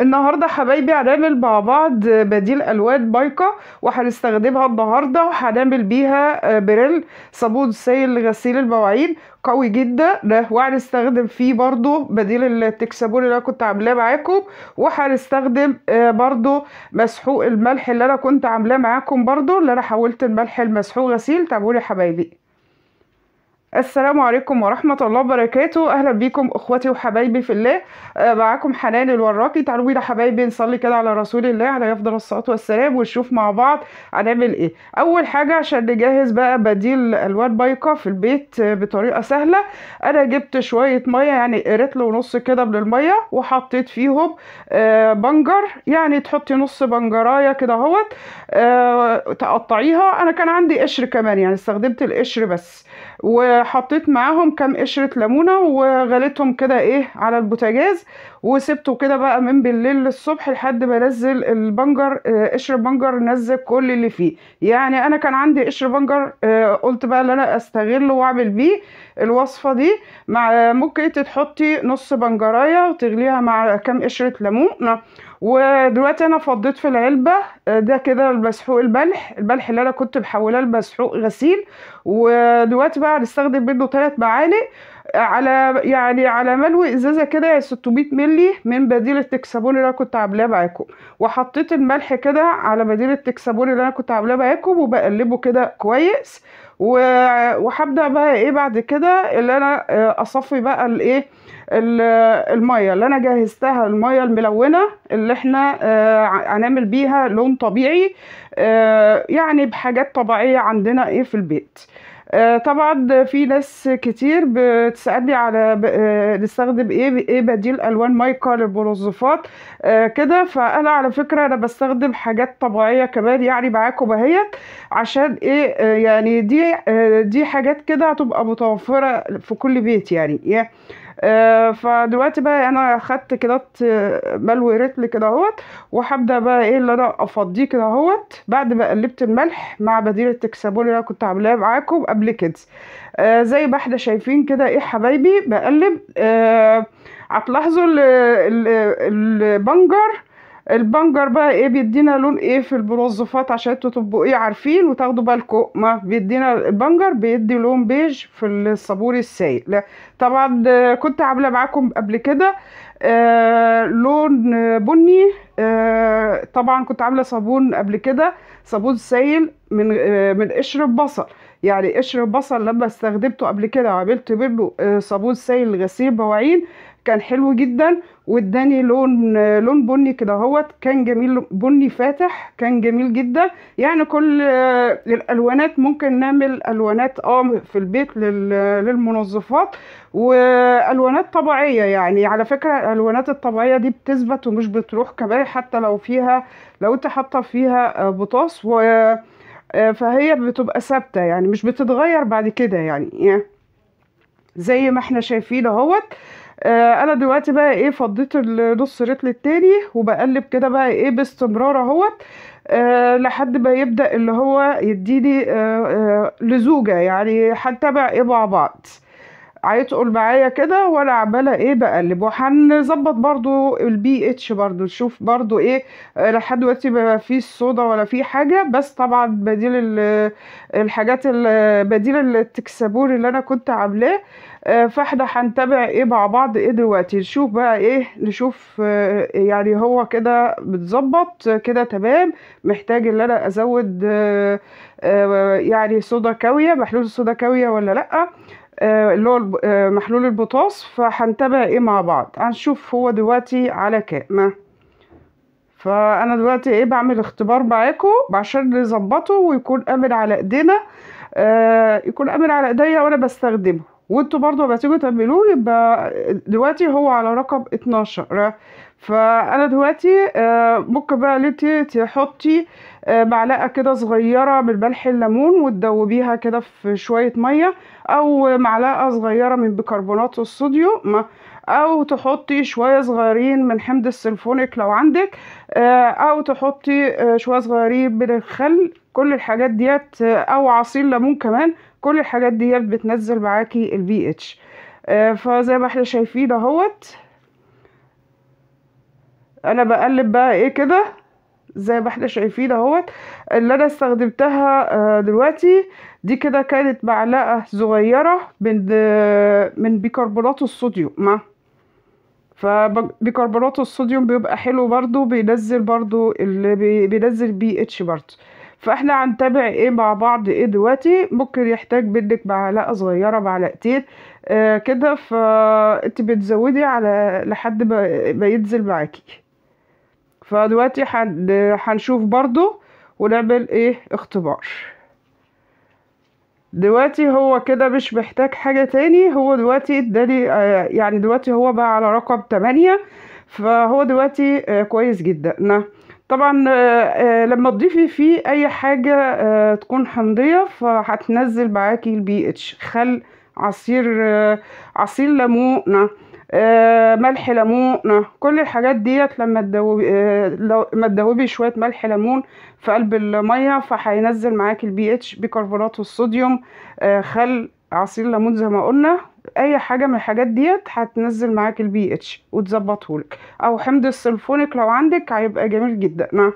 النهارده حبايبي هنعمل مع بعض بديل الوان بايكا وهنستخدمها النهارده وهنعمل بيها آه، بريل صابون سائل لغسيل المواعين قوي جدا وهنستخدم فيه برضو بديل التكسابون اللي انا كنت عاملاه معاكم وهنستخدم آه، برضو مسحوق الملح اللي انا كنت عاملاه معاكم برضو اللي انا حولت الملح المسحوق غسيل تابعوني حبايبي السلام عليكم ورحمة الله وبركاته أهلا بيكم أخواتي وحبايبي في الله آه، معاكم حنان الوراقي تعالوا بينا حبايبي نصلي كده على رسول الله عليه يفضل الصلاة والسلام ونشوف مع بعض هنعمل إيه أول حاجة عشان نجهز بقى بديل ألوان بايكا في البيت بطريقة سهلة أنا جبت شوية مية يعني له نص كده من المية وحطيت فيهم آه، بنجر يعني تحطي نص بنجراية كده اهوت آه، تقطعيها أنا كان عندي قشر كمان يعني استخدمت القشر بس و حطيت معاهم كام قشرة ليمونة وغليتهم كده ايه على البوتاجاز وسبته كده بقى من بالليل للصبح لحد ما انزل البنجر آه، قشر بنجر نزل كل اللي فيه يعني انا كان عندي قشر بنجر آه، قلت بقى ان انا استغله واعمل بيه الوصفة دي مع ممكن تحطي نص بنجراية وتغليها مع كام قشرة ليمونه ودلوقتي انا فضيت في العلبه آه، ده كده المسحوق البلح البلح اللي انا كنت محولاه لمسحوق غسيل ودلوقتي بقى هنستخدم منه ثلاث معالق على يعني على ملو ازازه كده 600 مللي من بديل التكسابون اللي انا كنت عاملاه معاكم وحطيت الملح كده على بديل التكسابون اللي انا كنت عاملاه معاكم وبقلبه كده كويس وهبدا بقى ايه بعد كده اللي انا آه، اصفي بقى الايه الميه اللي انا جهزتها الميه الملونه اللي احنا آه، هنعمل بيها لون طبيعي آه، يعني بحاجات طبيعيه عندنا ايه في البيت آه، طبعا في ناس كتير بتسألني على آه، نستخدم ايه ايه بديل الوان مايكا للمنظفات آه، كده فانا على فكرة انا بستخدم حاجات طبيعية كمان يعني معاكم اهيت عشان ايه يعني دي دي حاجات كده هتبقى متوفرة في كل بيت يعني آه، فدلوقتي بقى انا اخدت كده آه، ملو رتل كده اهوت وهبدا بقى ايه اللي انا افضيه كده اهوت بعد ما قلبت الملح مع بديل التكسابول اللي انا كنت عاملاها معاكم قبل كده آه زي ما احنا شايفين كده ايه حبايبي بقلب آه هتلاحظوا البنجر البنجر بقى ايه بيدينا لون ايه في البروزفات عشان انتوا تبقوا ايه عارفين وتاخدوا بالكم ما بيدينا البنجر بيدي لون بيج في الصابوني السايق لا طبعا كنت عامله معاكم قبل كده آه لون بني آه طبعا كنت عامله صابون قبل كده صابون سائل من آه، من قشر البصل يعني قشر البصل لما استخدمته قبل كده وعملت منه آه، صابون سائل غسيل مواعين كان حلو جدا واداني لون آه، لون بني كده اهوت كان جميل بني فاتح كان جميل جدا يعني كل الالوانات ممكن نعمل الوانات اه في البيت للمنظفات والوانات طبيعيه يعني على فكره الالوانات الطبيعيه دي بتثبت ومش بتروح كمان حتى لو فيها لو انت حاطه فيها بطاس خلاص و آه، فهي بتبقى ثابته يعني مش بتتغير بعد كده يعني زي ما احنا شايفين اهوت آه، انا دلوقتي بقى ايه فضيت النص رطل التاني وبقلب كده بقى ايه باستمرار اهوت آه، لحد ما يبدا اللي هو يديني لزوجه يعني هنتابع ايه مع بعض هيتقل معايا كده وانا عماله ايه بقلب وهنظبط برضو البي اتش برضو نشوف برضو ايه آه، لحد دلوقتي ما فيش صودا ولا في حاجه بس طبعا بديل الحاجات بديل التكسابور اللي انا كنت عاملاه آه، فاحنا هنتابع ايه مع بعض ايه دلوقتي نشوف بقى ايه نشوف آه، يعني هو كده متظبط كده تمام محتاج ان انا ازود يعني صودا كاويه محلول الصودا كاويه ولا لا آه، اللي هو آه، محلول البوتاص فهنتابع ايه مع بعض هنشوف هو دلوقتي على كام فانا دلوقتي ايه بعمل اختبار معاكم عشان نظبطه ويكون امن على ايدينا آه، يكون امن على ايديا وانا بستخدمه وانتوا برضو لما تيجوا تعملوه يبقى دلوقتي هو على رقم 12 فانا دلوقتي ممكن آه، بقى انتي تحطي آه، معلقه كده صغيره من ملح الليمون وتدوبيها كده في شويه ميه او معلقه صغيره من بيكربونات الصوديوم او تحطي شويه صغيرين من حمض السلفونيك لو عندك آه، او تحطي شويه صغيرين من الخل كل الحاجات ديت او عصير ليمون كمان كل الحاجات ديت بتنزل معاكي البي اتش فزي ما احنا شايفين اهوت انا بقلب بقى ايه كده زي ما احنا شايفين اهوت اللي انا استخدمتها آه، دلوقتي دي كده كانت معلقه صغيره من آه، من بيكربونات الصوديوم فبيكربونات الصوديوم بيبقى حلو برضو بينزل برضو اللي بينزل بي اتش برضو فاحنا هنتابع ايه مع بعض ايه دلوقتي ممكن يحتاج منك معلقه صغيره معلقتين آه كده فانت بتزودي على لحد ما ينزل معاكي فدلوقتي هنشوف برضو ونعمل ايه اختبار دلوقتي هو كده مش محتاج حاجة تاني هو دلوقتي ادالي آه، يعني دلوقتي هو بقى على رقم تمانية فهو دلوقتي آه، كويس جدا طبعا آه، لما تضيفي فيه اي حاجة تكون حمضية فهتنزل معاكي البي اتش خل عصير عصير ليمون آه، ملح ليمون كل الحاجات ديت لما تدوبي آه، لما تدوبي شويه ملح ليمون في قلب الميه فهينزل معاك البي اتش بيكربونات الصوديوم آه، خل عصير ليمون زي ما قلنا اي حاجه من الحاجات ديت هتنزل معاك البي اتش وتظبطهولك او حمض السلفونيك لو عندك هيبقى جميل جدا نعم.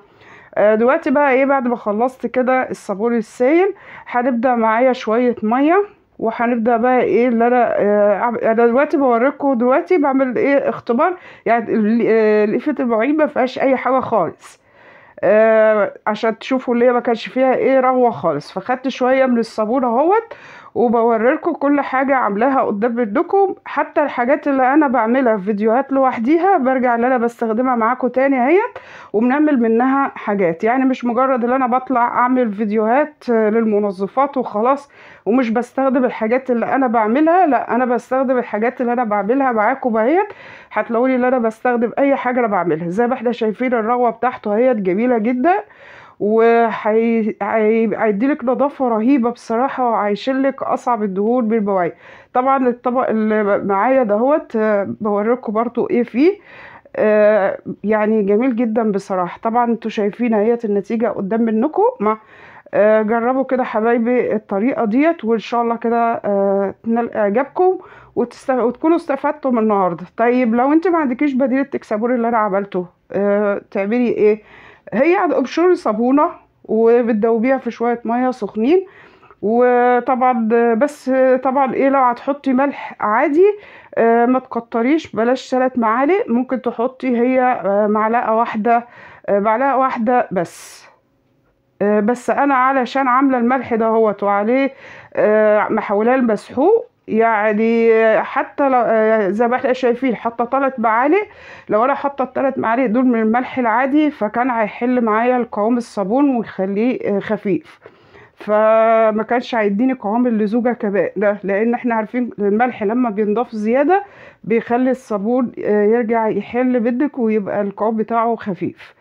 دلوقتي بقى ايه بعد ما خلصت كده الصابون السائل هنبدا معايا شويه ميه وهنبدا بقى ايه اللي انا آه، انا دلوقتي بوريكم دلوقتي بعمل ايه اختبار يعني آه، لقفه المواعين ما فيهاش اي حاجه خالص آه عشان تشوفوا اللي ما كانش فيها ايه رغوه خالص فخدت شويه من الصابون اهوت وبوريلكم كل حاجة عاملاها قدام ايدكم حتى الحاجات اللي أنا بعملها في فيديوهات لوحديها برجع اللي أنا بستخدمها معاكم تاني اهيت وبنعمل منها حاجات يعني مش مجرد اللي أنا بطلع أعمل فيديوهات للمنظفات وخلاص ومش بستخدم الحاجات اللي أنا بعملها لا أنا بستخدم الحاجات اللي أنا بعملها معاكم اهيت هتلاقوني اللي أنا بستخدم أي حاجة أنا بعملها زي ما احنا شايفين الرغوة بتاعته اهيت جميلة جدا وهيديلك نظافه رهيبه بصراحه وهيشيلك اصعب الدهون بالبواعي طبعا الطبق اللي معايا دهوت بوريكم برضو ايه فيه آه، يعني جميل جدا بصراحه طبعا انتوا شايفين اهي النتيجه قدام منكم مع آه، جربوا كده حبايبي الطريقه ديت وان شاء الله كده تنال آه، اعجابكم وتست... وتكونوا استفدتم النهارده طيب لو انت ما عندكيش بديل التكسابور اللي انا عملته تعملي ايه هي ابشري صابونه وبتدوبيها في شويه ميه سخنين وطبعا بس طبعا ايه لو هتحطي ملح عادي آه، ما تكتريش بلاش ثلاث معالق ممكن تحطي هي آه، معلقه واحده آه، معلقه واحده بس بس انا علشان عامله الملح ده هو وعليه محولاه المسحوق يعني حتى لو يعني زي ما احنا شايفين حتى ثلاث معالق لو انا حاطه التلات معالق دول من الملح العادي فكان هيحل معايا القوام الصابون ويخليه خفيف فما كانش هيديني قوام اللزوجه كمان ده لان احنا عارفين الملح لما بينضاف زياده بيخلي الصابون آه، يرجع يحل بدك ويبقى القوام بتاعه خفيف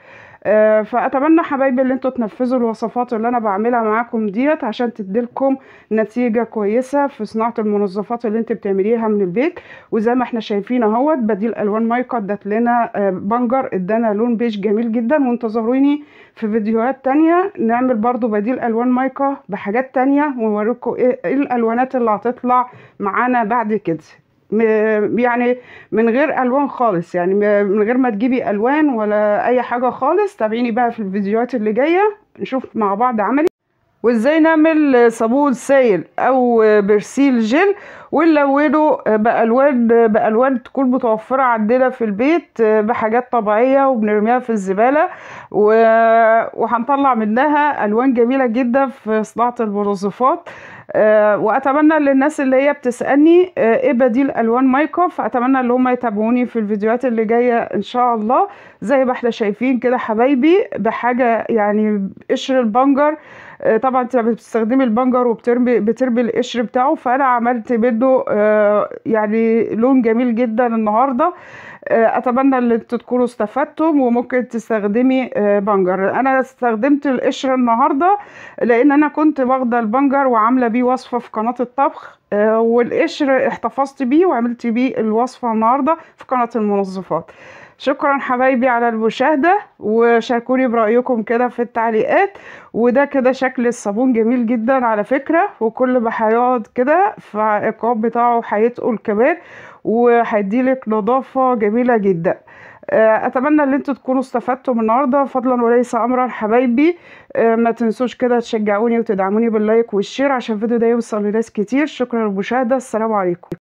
آه، فاتمنى حبايبي ان انتوا تنفذوا الوصفات اللي انا بعملها معاكم ديت عشان تديلكم نتيجه كويسه في صناعه المنظفات اللي انت بتعمليها من البيت وزي ما احنا شايفين اهوت بديل الوان مايكا ادت لنا آه، بنجر ادانا لون بيج جميل جدا وانتظروني في فيديوهات تانية نعمل برضو بديل الوان مايكا بحاجات تانية ونوريكم ايه الالوانات اللي هتطلع معانا بعد كده يعني من غير الوان خالص يعني من غير ما تجيبي الوان ولا اي حاجه خالص تابعيني بقى في الفيديوهات اللي جايه نشوف مع بعض عملي وازاي نعمل صابون سائل او برسيل جل ونلونه بالوان بالوان تكون متوفره عندنا في البيت بحاجات طبيعيه وبنرميها في الزباله وهنطلع منها الوان جميله جدا في صناعه المنظفات آه، واتمنى للناس اللي هي بتسالني آه، ايه بديل الوان مايكا فاتمنى ان هم يتابعوني في الفيديوهات اللي جايه ان شاء الله زي ما احنا شايفين كده حبايبي بحاجه يعني قشر البنجر آه، طبعا انت بتستخدمي البنجر وبترمي بترمي القشر بتاعه فانا عملت منه يعني لون جميل جدا النهارده آه، اتمنى ان انتوا تكونوا استفدتم وممكن تستخدمي آه، بنجر انا استخدمت القشر النهارده لان انا كنت واخده البنجر وعامله بيه وصفه في قناه الطبخ آه، والقشر احتفظت بيه وعملت بيه الوصفه النهارده في قناه المنظفات شكرا حبايبي على المشاهدة وشاركوني برأيكم كده في التعليقات وده كده شكل الصابون جميل جدا على فكرة وكل ما هيقعد كده فالقاب بتاعه هيتقل كمان وهيديلك نظافة جميلة جدا آه، اتمنى ان انتوا تكونوا استفدتوا من النهارده فضلا وليس امرا حبايبي آه، ما تنسوش كده تشجعوني وتدعموني باللايك والشير عشان الفيديو ده يوصل لناس كتير شكرا للمشاهده السلام عليكم